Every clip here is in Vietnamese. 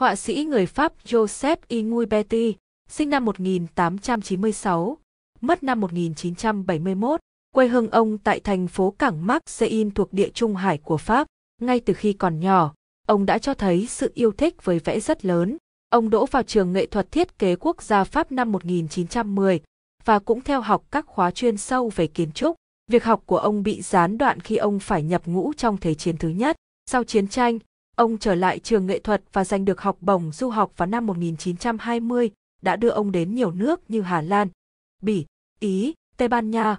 Họa sĩ người Pháp Joseph Ingui Betty, sinh năm 1896, mất năm 1971, quê hương ông tại thành phố Cảng Marseille thuộc địa Trung Hải của Pháp. Ngay từ khi còn nhỏ, ông đã cho thấy sự yêu thích với vẽ rất lớn. Ông đỗ vào trường nghệ thuật thiết kế quốc gia Pháp năm 1910 và cũng theo học các khóa chuyên sâu về kiến trúc. Việc học của ông bị gián đoạn khi ông phải nhập ngũ trong Thế chiến thứ nhất. Sau chiến tranh, Ông trở lại trường nghệ thuật và giành được học bổng du học vào năm 1920, đã đưa ông đến nhiều nước như Hà Lan, Bỉ, Ý, Tây Ban Nha.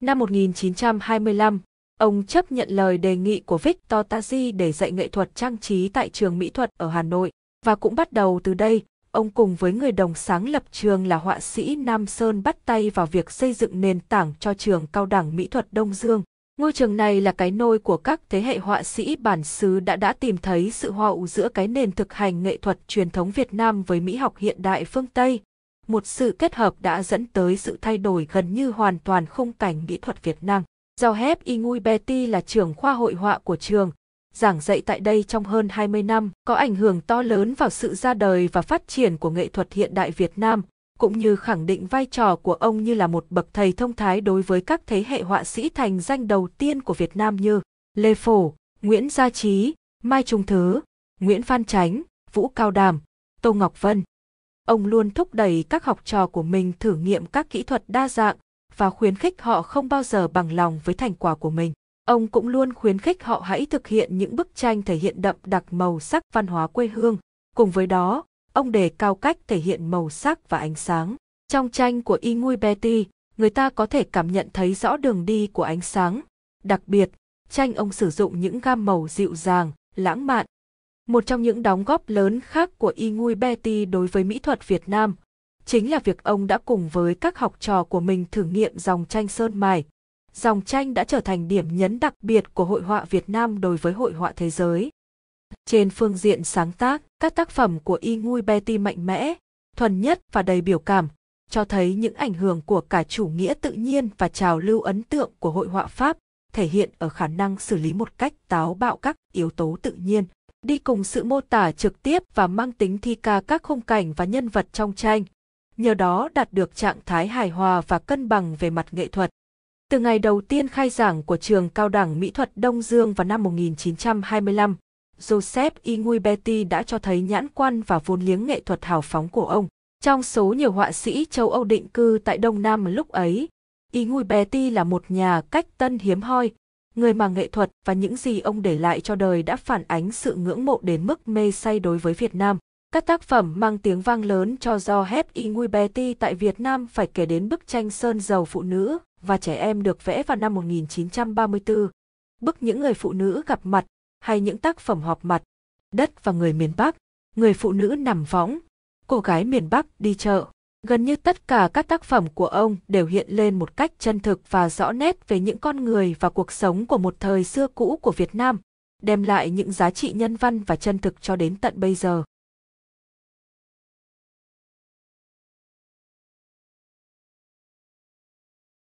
Năm 1925, ông chấp nhận lời đề nghị của Victor Tazi để dạy nghệ thuật trang trí tại trường mỹ thuật ở Hà Nội và cũng bắt đầu từ đây, ông cùng với người đồng sáng lập trường là họa sĩ Nam Sơn bắt tay vào việc xây dựng nền tảng cho trường cao đẳng mỹ thuật Đông Dương. Ngôi trường này là cái nôi của các thế hệ họa sĩ bản xứ đã đã tìm thấy sự hòa ủ giữa cái nền thực hành nghệ thuật truyền thống Việt Nam với mỹ học hiện đại phương Tây. Một sự kết hợp đã dẫn tới sự thay đổi gần như hoàn toàn khung cảnh mỹ thuật Việt Nam. Giao Hép Ingui Betty là trưởng khoa hội họa của trường, giảng dạy tại đây trong hơn 20 năm, có ảnh hưởng to lớn vào sự ra đời và phát triển của nghệ thuật hiện đại Việt Nam cũng như khẳng định vai trò của ông như là một bậc thầy thông thái đối với các thế hệ họa sĩ thành danh đầu tiên của Việt Nam như Lê Phổ, Nguyễn Gia Trí, Mai Trung Thứ, Nguyễn Phan Chánh, Vũ Cao Đàm, Tô Ngọc Vân. Ông luôn thúc đẩy các học trò của mình thử nghiệm các kỹ thuật đa dạng và khuyến khích họ không bao giờ bằng lòng với thành quả của mình. Ông cũng luôn khuyến khích họ hãy thực hiện những bức tranh thể hiện đậm đặc màu sắc văn hóa quê hương. Cùng với đó, ông đề cao cách thể hiện màu sắc và ánh sáng. Trong tranh của Ingui Betty, người ta có thể cảm nhận thấy rõ đường đi của ánh sáng. Đặc biệt, tranh ông sử dụng những gam màu dịu dàng, lãng mạn. Một trong những đóng góp lớn khác của Ingui Betty đối với mỹ thuật Việt Nam chính là việc ông đã cùng với các học trò của mình thử nghiệm dòng tranh sơn mài. Dòng tranh đã trở thành điểm nhấn đặc biệt của hội họa Việt Nam đối với hội họa thế giới. Trên phương diện sáng tác, các tác phẩm của Y Ngui Betty mạnh mẽ, thuần nhất và đầy biểu cảm, cho thấy những ảnh hưởng của cả chủ nghĩa tự nhiên và trào lưu ấn tượng của hội họa Pháp, thể hiện ở khả năng xử lý một cách táo bạo các yếu tố tự nhiên, đi cùng sự mô tả trực tiếp và mang tính thi ca các khung cảnh và nhân vật trong tranh, nhờ đó đạt được trạng thái hài hòa và cân bằng về mặt nghệ thuật. Từ ngày đầu tiên khai giảng của trường Cao đẳng Mỹ thuật Đông Dương vào năm 1925, Joseph Iguibeti đã cho thấy nhãn quan và vốn liếng nghệ thuật hào phóng của ông. Trong số nhiều họa sĩ châu Âu định cư tại Đông Nam lúc ấy, Iguibeti là một nhà cách tân hiếm hoi, người mà nghệ thuật và những gì ông để lại cho đời đã phản ánh sự ngưỡng mộ đến mức mê say đối với Việt Nam. Các tác phẩm mang tiếng vang lớn cho Johet Iguibeti tại Việt Nam phải kể đến bức tranh sơn dầu phụ nữ và trẻ em được vẽ vào năm 1934, bức những người phụ nữ gặp mặt hay những tác phẩm họp mặt, đất và người miền Bắc, người phụ nữ nằm võng, cô gái miền Bắc đi chợ. Gần như tất cả các tác phẩm của ông đều hiện lên một cách chân thực và rõ nét về những con người và cuộc sống của một thời xưa cũ của Việt Nam, đem lại những giá trị nhân văn và chân thực cho đến tận bây giờ.